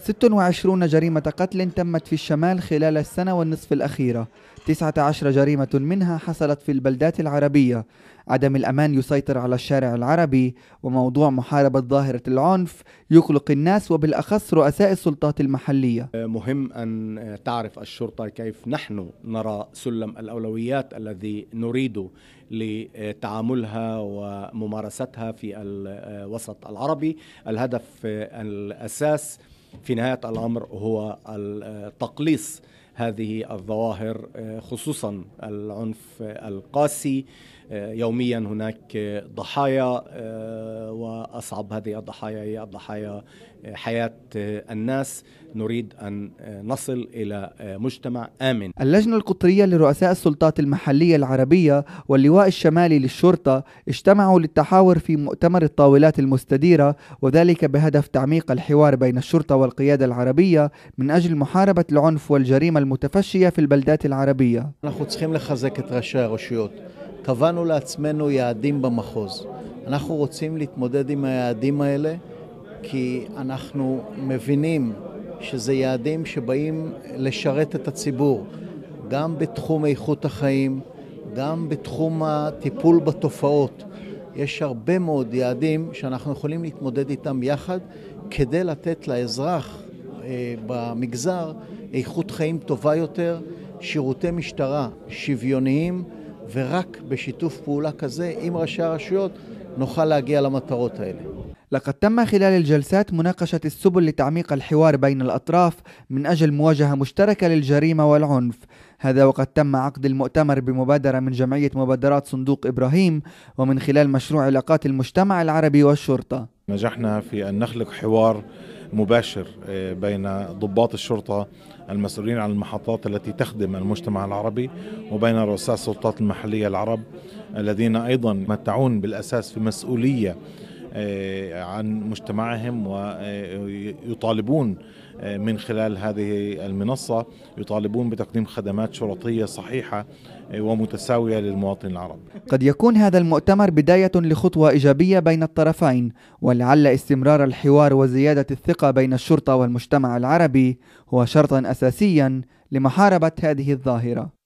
26 جريمة قتل تمت في الشمال خلال السنة والنصف الأخيرة 19 جريمة منها حصلت في البلدات العربية عدم الأمان يسيطر على الشارع العربي وموضوع محاربة ظاهرة العنف يقلق الناس وبالأخص رؤساء السلطات المحلية مهم أن تعرف الشرطة كيف نحن نرى سلم الأولويات الذي نريده لتعاملها وممارستها في الوسط العربي الهدف الأساس في نهايه الامر هو التقليص آه، هذه الظواهر آه، خصوصا العنف القاسي آه، يوميا هناك ضحايا آه، واصعب هذه الضحايا هي الضحايا حياه الناس نريد ان نصل الى مجتمع امن. اللجنه القطريه لرؤساء السلطات المحليه العربيه واللواء الشمالي للشرطه اجتمعوا للتحاور في مؤتمر الطاولات المستديره وذلك بهدف تعميق الحوار بين الشرطه والقياده العربيه من اجل محاربه العنف والجريمه المتفشية في البلدات العربية نحن צריכים לחזק את ראשי הרשויות. קבענו לעצמנו יעדים במחוז. אנחנו רוצים להתמודד עם היעדים האלה כי אנחנו מבינים שזה יעדים שבאים לשרת את הציבור, גם בתחום איכות החיים, גם בתחום הטיפול בתופעות. יש הרבה מאוד יעדים שאנחנו יכולים להתמודד איתם יחד כדי לתת לאזרח במגזר איכות חיים טובה יותר, שירותי משטרה שוויוניים, ורק בשיתוף פעולה כזה עם ראשי הרשויות נוכל להגיע למטרות האלה. لقد تم خلال الجلسات مناقشة السبل لتعميق الحوار بين الأطراف من أجل مواجهة مشتركة للجريمة والعنف هذا وقد تم عقد المؤتمر بمبادرة من جمعية مبادرات صندوق إبراهيم ومن خلال مشروع علاقات المجتمع العربي والشرطة نجحنا في أن نخلق حوار مباشر آه، بين ضباط الشرطه المسؤولين عن المحطات التي تخدم المجتمع العربي وبين رؤساء السلطات المحليه العرب الذين ايضا متعون بالاساس في مسؤوليه آه، عن مجتمعهم ويطالبون آه، آه، من خلال هذه المنصة يطالبون بتقديم خدمات شرطية صحيحة ومتساوية للمواطن العرب قد يكون هذا المؤتمر بداية لخطوة إيجابية بين الطرفين ولعل استمرار الحوار وزيادة الثقة بين الشرطة والمجتمع العربي هو شرطا أساسيا لمحاربة هذه الظاهرة